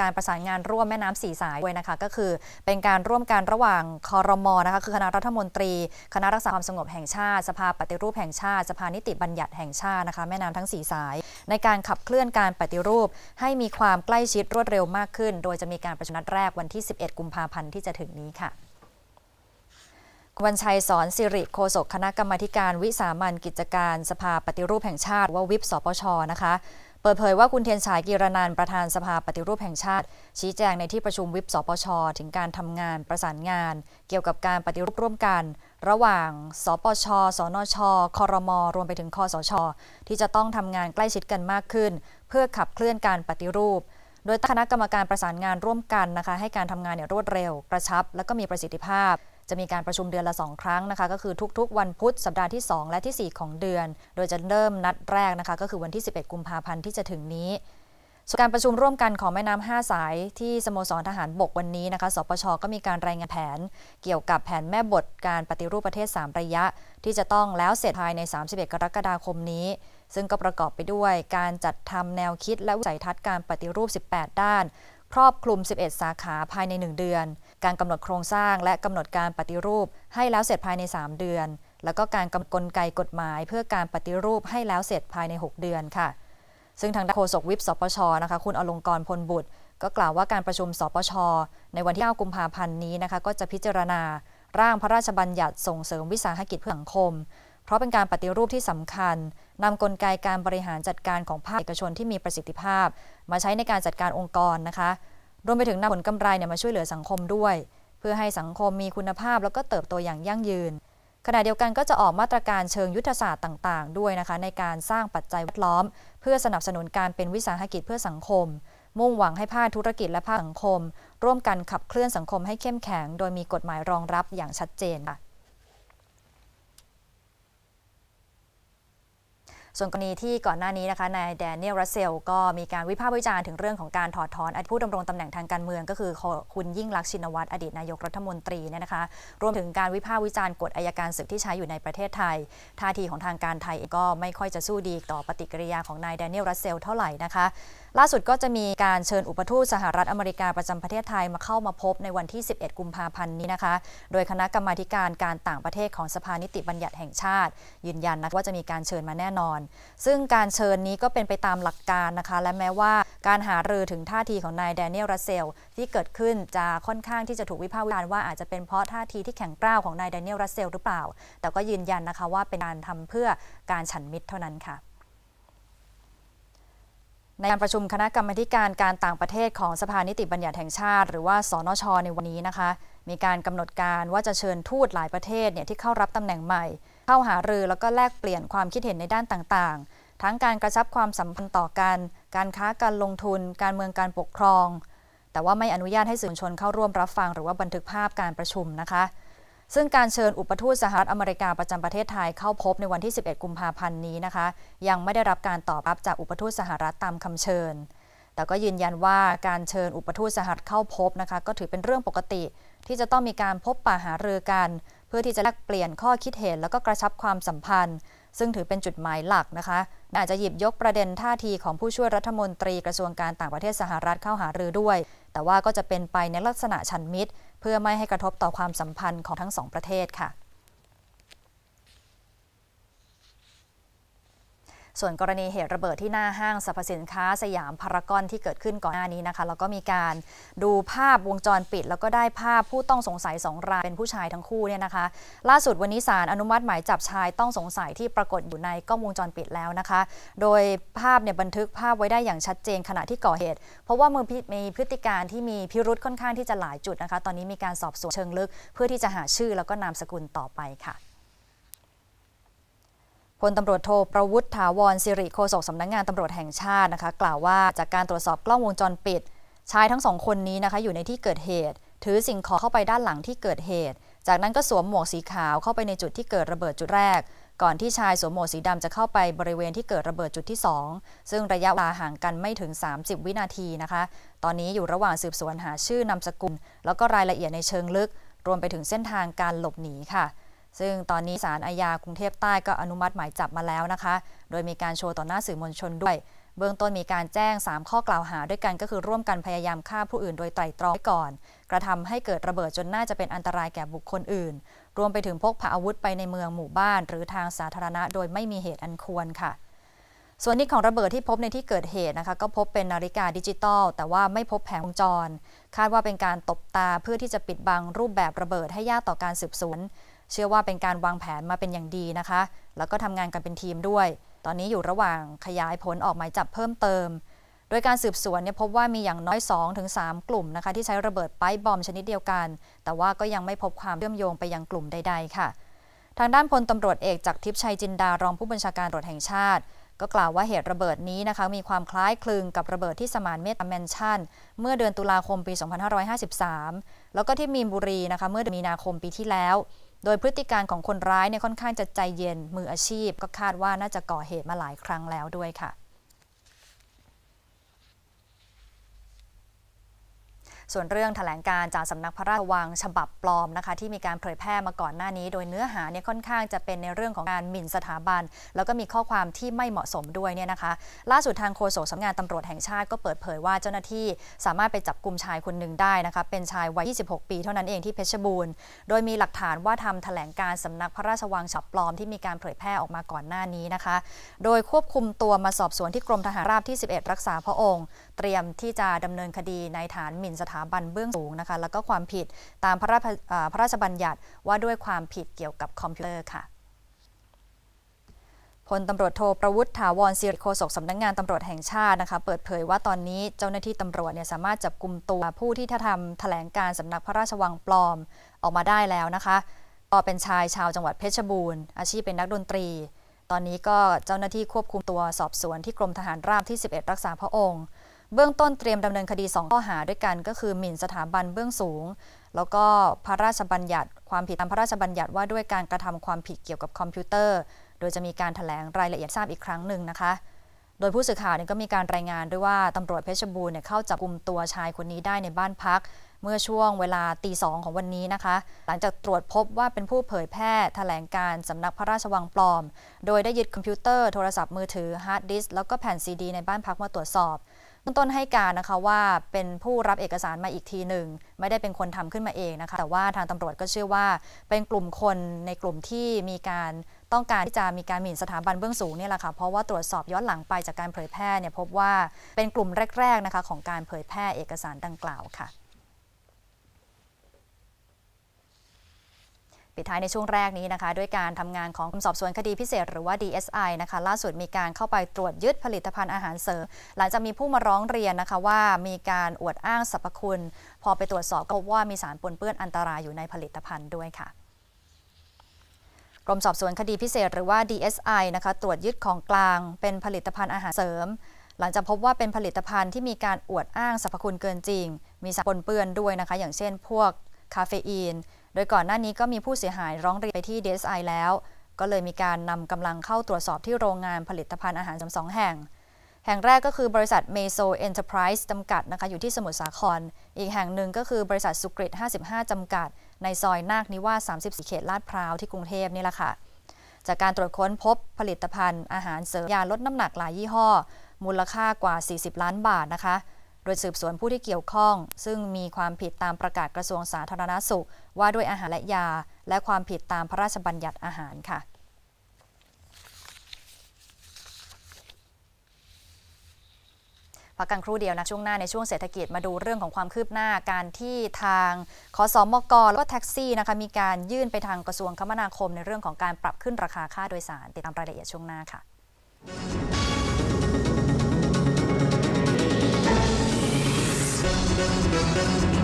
การประสานงานร่วมแม่น้ำสี่สายด้วยนะคะ ก็คือเป็นการร่วมกันระหว่างคอรมอนะคะคือคณะรัฐมนตรี คณะรักษาความสงบแห่งชาติ สภาปฏิรูปแห่งชาติสภา นิติบัญญัติแห่งชาตินะคะแม่น้ำทั้งสี่สาย ในการขับเคลื่อนการปฏิรูป ให้มีความใกล้ชิดรวดเร็วมากขึ้น โดยจะมีการประชุมนัดแรกวันที่ 11 กุมภาพันธ์ที่จะถึงนี้ค่ะวันชัยสอนสิริโคศกคณะกรรมการวิสามันกิจการสภาปฏิรูปแห่งชาติ ว่าวิปสปชนะคะเปิดเผยว่าคุณเทียนฉายกีรนานประธานสภาปฏิรูปแห่งชาติ ชี้แจงในที่ประชุมวิปสปชถึงการทำงานประสานงาน เกี่ยวกับการปฏิรูปร่วมกัน ระหว่างสปช สนชคอรมอรวมไปถึงคอสชที่จะต้องทำงานใกล้ชิดกันมากขึ้น เพื่อขับเคลื่อนการปฏิรูป โดยคณะกรรมการประสานงานร่วมกันนะคะให้การทำงานเนี่ยรวดเร็วกระชับ และก็มีประสิทธิภาพจะมีการประชุมเดือนละ 2 ครั้งนะคะ ก็คือทุกๆ วันพุธสัปดาห์ที่ 2 และที่ 4 ของเดือน โดยจะเริ่มนัดแรกนะคะก็คือวันที่ 11 กุมภาพันธ์ที่จะถึงนี้ ส่วนการประชุมร่วมกันของแม่น้ำห้าสายที่สโมสรทหารบกวันนี้นะคะสปช ก็มีการรายงานแผนเกี่ยวกับแผนแม่บทการปฏิรูปประเทศ 3 ระยะ ที่จะต้องแล้วเสร็จภายใน 31 กรกฎาคมนี้ ซึ่งก็ประกอบไปด้วย การจัดทำแนวคิด และวิสัยทัศน์การปฏิรูป 18 ด้าน ครอบคลุม 11 สาขาภายใน 1 เดือนการกำหนดโครงสร้างและกำหนดการปฏิรูปให้แล้วเสร็จภายใน 3 เดือน แล้วก็การกำกลไกกฎหมาย เพื่อการปฏิรูปให้แล้วเสร็จภายใน 6 เดือนค่ะ ซึ่งทางโฆษกวิบสปชนะคะ คุณอลงกรพลบุตร ก็กล่าวว่าการประชุมสปชในวันที่9กุมภาพันธ์นี้นะคะ ก็จะพิจารณาร่างพระราชบัญญัติส่งเสริมวิสาหกิจเพื่อสังคม เพราะเป็นการปฏิรูปที่สำคัญ นำกลไกการบริหารจัดการของภาคเอกชนที่มีประสิทธิภาพ มาใช้ในการจัดการองค์กรนะคะรวมไปถึงนำผลกำไรเนี่ยมาช่วยเหลือสังคมด้วย เพื่อให้สังคมมีคุณภาพแล้วก็เติบโตอย่างยั่งยืน ขณะเดียวกันก็จะออกมาตรการเชิงยุทธศาสตร์ต่าง ๆ ด้วยนะคะในการสร้างปัจจัยแวดล้อม เพื่อสนับสนุนการเป็นวิสาหกิจเพื่อสังคม มุ่งหวังให้ภาคธุรกิจและภาคสังคม ร่วมกันขับเคลื่อนสังคมให้เข้มแข็งโดยมีกฎหมายรองรับอย่างชัดเจนค่ะส่วนกรณีที่ก่อนหน้านี้นะคะ นายแดเนียลรัสเซล ก็มีการวิพากษ์วิจารณ์ถึงเรื่องของการถอดถอนผู้ดำรงตำแหน่งทางการเมือง ก็คือคุณยิ่งลักษณ์ชินวัตรอดีตนายกรัฐมนตรีเนี่ยนะคะ รวมถึงการวิพากษ์วิจารณ์กฎอายการศึกที่ใช้อยู่ในประเทศไทย ท่าทีของทางการไทยก็ไม่ค่อยจะสู้ดีต่อปฏิกิริยาของนายแดเนียลรัสเซลเท่าไหร่นะคะล่าสุดก็จะมีการเชิญอุปทูตสหรัฐอเมริกาประจำประเทศไทยมาเข้ามาพบในวันที่ 11 กุมภาพันธ์นี้นะคะ โดยคณะกรรมาการการต่างประเทศของสภานิติบัญญัติแห่งชาติ ยืนยันนะว่าจะมีการเชิญมาแน่นอน ซึ่งการเชิญนี้ก็เป็นไปตามหลักการนะคะ และแม้ว่าการหารือถึงท่าทีของนายแดเนียลรัสเซลที่เกิดขึ้นจะค่อนข้างที่จะถูกวิพากษ์วิจารณ์ว่าอาจจะเป็นเพราะท่าทีที่แข็งกร้าวของนายแดเนียลรัสเซลหรือเปล่า แต่ก็ยืนยันนะคะว่าเป็นการทำเพื่อการฉันมิตรเท่านั้นค่ะในการประชุมคณะกรรมการการต่างประเทศของสภานิติบัญญัติแห่งชาติหรือว่าสนชในวันนี้นะคะ มีการกำหนดการว่าจะเชิญทูตหลายประเทศเนี่ยที่เข้ารับตำแหน่งใหม่ เข้าหารือแล้วก็แลกเปลี่ยนความคิดเห็นในด้านต่างๆ ทั้งการกระชับความสัมพันธ์ต่อกัน การค้าการลงทุน การเมืองการปกครอง แต่ว่าไม่อนุญาตให้สื่อมวลชนเข้าร่วมรับฟังหรือว่าบันทึกภาพการประชุมนะคะซึ่งการเชิญอุปทูตสหรัฐอเมริกาประจำประเทศไทยเข้าพบในวันที่ 11 กุมภาพันธ์นี้นะคะ ยังไม่ได้รับการตอบรับจากอุปทูตสหรัฐตามคำเชิญ แต่ก็ยืนยันว่าการเชิญอุปทูตสหรัฐเข้าพบนะคะก็ถือเป็นเรื่องปกติที่จะต้องมีการพบปะหารือกัน เพื่อที่จะแลกเปลี่ยนข้อคิดเห็นแล้วก็กระชับความสัมพันธ์ ซึ่งถือเป็นจุดหมายหลักนะคะอาจจะหยิบยกประเด็นท่าทีของผู้ช่วยรัฐมนตรีกระทรวงการต่างประเทศสหรัฐเข้าหารือด้วย แต่ว่าก็จะเป็นไปในลักษณะชันมิตรพื่อไม่ให้กระทบต่อความสัมพันธ์ของทั้งสองประเทศค่ะส่วนกรณีเหตุระเบิดที่หน้าห้างสรรพสินค้าสยามพารากอนที่เกิดขึ้นก่อนหน้านี้นะคะแล้วก็มีการดูภาพวงจรปิดแล้วก็ได้ภาพผู้ต้องสงสัย2รายเป็นผู้ชายทั้งคู่เนี่ยนะคะ ล่าสุดวันนี้ศาลอนุมัติหมายจับชายต้องสงสัยที่ปรากฏอยู่ในกล้องวงจรปิดแล้วนะคะ โดยภาพเนี่ยบันทึกภาพไว้ได้อย่างชัดเจนขณะที่ก่อเหตุ เพราะว่ามือมีพฤติการที่มีพิรุธค่อนข้างที่จะหลายจุดนะคะตอนนี้มีการสอบสวนเชิงลึกเพื่อที่จะหาชื่อแล้วก็นามสกุลต่อไปค่ะพลตำรวจโทประวุฒิถาวรสิริโฆษกสำนักงงานตำรวจแห่งชาตินะคะ กล่าวว่าจากการตรวจสอบกล้องวงจรปิดชายทั้งสองคนนี้นะคะ อยู่ในที่เกิดเหตุ ถือสิ่งของเข้าไปด้านหลังที่เกิดเหตุ จากนั้นก็สวมหมวกสีขาวเข้าไปในจุดที่เกิดระเบิดจุดแรกก่อนที่ชายสวมหมวกสีดำจะเข้าไปบริเวณที่เกิดระเบิดจุดที่ 2 ซึ่งระยะเวลาห่างกันไม่ถึง 30 วินาทีนะคะ ตอนนี้อยู่ระหว่างสืบสวนหาชื่อนามสกุล แล้วก็รายละเอียดในเชิงลึก รวมไปถึงเส้นทางการหลบหนีค่ะซึ่งตอนนี้ศาลอาญากรุงเทพใต้ก็อนุมัติหมายจับมาแล้วนะคะ โดยมีการโชว์ต่อหน้าสื่อมวลชนด้วย เบื้องต้นมีการแจ้ง 3 ข้อกล่าวหาด้วยกันก็คือร่วมกันพยายามฆ่าผู้อื่นโดยไตรตรองไว้ก่อน กระทำให้เกิดระเบิดจนน่าจะเป็นอันตรายแก่บุคคลอื่น รวมไปถึงพกพาอาวุธไปในเมืองหมู่บ้าน หรือทางสาธารณะ โดยไม่มีเหตุอันควรค่ะ ส่วนนี้ของระเบิดที่พบในที่เกิดเหตุนะคะก็พบเป็นนาฬิกาดิจิตอลแต่ว่าไม่พบแผงวงจร คาดว่าเป็นการตบตาเพื่อที่จะปิดบังรูปแบบระเบิดให้ยากต่อการสืบสวนเชื่อว่าเป็นการวางแผนมาเป็นอย่างดีนะคะ แล้วก็ทำงานกันเป็นทีมด้วย ตอนนี้อยู่ระหว่างขยายผลออกหมายจับเพิ่มเติม โดยการสืบสวนเนี่ยพบว่ามีอย่างน้อย 2-3 กลุ่มนะคะ ที่ใช้ระเบิดไปบอมชนิดเดียวกัน แต่ว่าก็ยังไม่พบความเชื่อมโยงไปยังกลุ่มใดๆค่ะ ทางด้านพลตำรวจเอกจากทิพย์ชัยจินดารองผู้บัญชาการตรวจแห่งชาติ ก็กล่าวว่าเหตุระเบิดนี้นะคะมีความคล้ายคลึงกับระเบิดที่สมานเมตตาแมนชั่นเมื่อเดือนตุลาคมปี 2553 แล้วก็ที่มีนบุรีนะคะ เมื่อเดือนมีนาคมปีที่แล้วโดยพฤติการของคนร้ายเนี่ยค่อนข้างจะใจเย็นมืออาชีพ ก็คาดว่าน่าจะก่อเหตุมาหลายครั้งแล้วด้วยค่ะส่วนเรื่องถแถลงการจากสำนักพระราชวัง ฉบับปลอมนะคะที่มีการเผยแพร่มาก่อนหน้านี้ โดยเนื้อหาเนี่ยค่อนข้างจะเป็นในเรื่องของการหมิ่นสถาบัน แล้วก็มีข้อความที่ไม่เหมาะสมด้วยเนี่ยนะคะล่าสุดทางโฆษกสำนักงานตำรวจแห่งชาติก็เปิดเผยว่าเจ้าหน้าที่สามารถไปจับกลุ่มชายคนหนึ่งได้นะคะเป็นชายวัย 26 ปีเท่านั้นเองที่เพชรบูรณ์โดยมีหลักฐานว่าทำแถลงการสำนักพระราชวังฉับปลอมที่มีการเผยแพร่ออกมาก่อนหน้านี้นะคะโดยควบคุมตัวมาสอบสวนที่กรมทหารราบที่ 11 รักษาพระองค์ เตรียมที่จะดำเนินคดีในฐานหมิ่นสถาาบันเบื้องสูงนะคะแล้วก็ความผิดตามพระราชบัญญัติว่าด้วยความผิดเกี่ยวกับคอมพิวเตอร์ค่ะพลตำรวจโทประวุฒิถาวรศิริโคศกสำนักงงานตำรวจแห่งชาตินะคะ เปิดเผยว่าตอนนี้เจ้าหน้าที่ตำรวจเนี่ยสามารถจับกลุ่มตัวผู้ที่ทำแถลงการสำนักพระราชวังปลอมออกมาได้แล้วนะคะ ก็เป็นชายชาวจังหวัดเพชรบูรณ์อาชีพเป็นนักดนตรี ตอนนี้ก็เจ้าหน้าที่ควบคุมตัวสอบสวนที่กรมทหารราบที่ 11 รักษาพระองค์เบื้องต้นเตรียมดำเนินคดี2ข้อหาด้วยกัน ก็คือหมิ่นสถาบันเบื้องสูง แล้วก็พระราชบัญญัติความผิดตามพระราชบัญญัติว่าด้วยการกระทำความผิดเกี่ยวกับคอมพิวเตอร์ โดยจะมีการถแถลงรายละเอียดทราบอีกครั้งหนึ่งนะคะ โดยผู้สื่อข่าวก็มีการรายงานด้วยว่าตำรวจเพชรบูรณ์เข้าจับกลุ่มตัวชายคนนี้ได้ในบ้านพัก เมื่อช่วงเวลาตีสองของวันนี้นะคะ หลังจากตรวจพบว่าเป็นผู้เผยแพร่ถแถลงการสำนักพระราชวังปลอม โดยได้ยึดคอมพิวเตอร์โทรศัพท์มือถือฮาร์ดดิสก์แล้วก็แผ่นซีดีในบ้านพักมาตรวจสอบต้นให้การนะคะว่าเป็นผู้รับเอกสารมาอีกทีหนึ่ง ไม่ได้เป็นคนทำขึ้นมาเองนะคะแต่ว่าทางตำรวจก็เชื่อว่าเป็นกลุ่มคนในกลุ่มที่มีการต้องการที่จะมีการหมิ่นสถาบันเบื้องสูงเนี่ยแหละค่ะเพราะว่าตรวจสอบย้อนหลังไปจากการเผยแพร่เนี่ยพบว่าเป็นกลุ่มแรกๆนะคะของการเผยแพร่เอกสารดังกล่าวค่ะปิดท้ายในช่วงแรกนี้นะคะ ด้วยการทำงานของกรมสอบสวนคดีพิเศษหรือว่า DSI นะคะล่าสุดมีการเข้าไปตรวจยึดผลิตภัณฑ์อาหารเสริม หลังจากมีผู้มาร้องเรียนนะคะว่ามีการอวดอ้างสรรพคุณ พอไปตรวจสอบก็พบว่ามีสารปนเปื้อนอันตรายอยู่ในผลิตภัณฑ์ด้วยค่ะ กรมสอบสวนคดีพิเศษหรือว่า DSI นะคะตรวจยึดของกลางเป็นผลิตภัณฑ์อาหารเสริม หลังจากพบว่าเป็นผลิตภัณฑ์ที่มีการอวดอ้างสรรพคุณเกินจริงมีสารปนเปื้อนด้วยนะคะอย่างเช่น พวก คาเฟอีนโดยก่อนหน้านี้ก็มีผู้เสียหายร้องเรียนไปที่ DSI แล้ว ก็เลยมีการนำกำลังเข้าตรวจสอบที่โรงงานผลิตภัณฑ์อาหารจำสองแห่ง แห่งแรกก็คือบริษัทเมโซเอ็นเตอร์ไพรส์จำกัดนะคะอยู่ที่สมุทรสาคร อีกแห่งหนึ่งก็คือบริษัทสุกริต55 จำกัด ในซอยนาคนิวาส34 เขตลาดพร้าวที่กรุงเทพนี่แหละค่ะ จากการตรวจค้นพบผลิตภัณฑ์ อาหารเสริมยาลดน้ำหนักหลายยี่ห้อ มูลค่ากว่า 40 ล้านบาทนะคะโดยสืบสวนผู้ที่เกี่ยวข้อง ซึ่งมีความผิดตามประกาศกระทรวงสาธารณาสุข ว่าด้วยอาหารและยา และความผิดตามพระราชบัญญัติอาหารค่ะพักกันครู่เดียวนะช่วงหน้าในช่วงเศรษฐกิจมาดูเรื่องของความคืบหน้าการที่ทาง ขอสอมกแล้วก็แท็กซี่นะคะมีการยื่นไปทางกระทรวงคมนาคมในเรื่องของการปรับขึ้นราคาค่าโดยสาร ติดตามรายละเอียดช่วงหน้าค่ะ Thank you.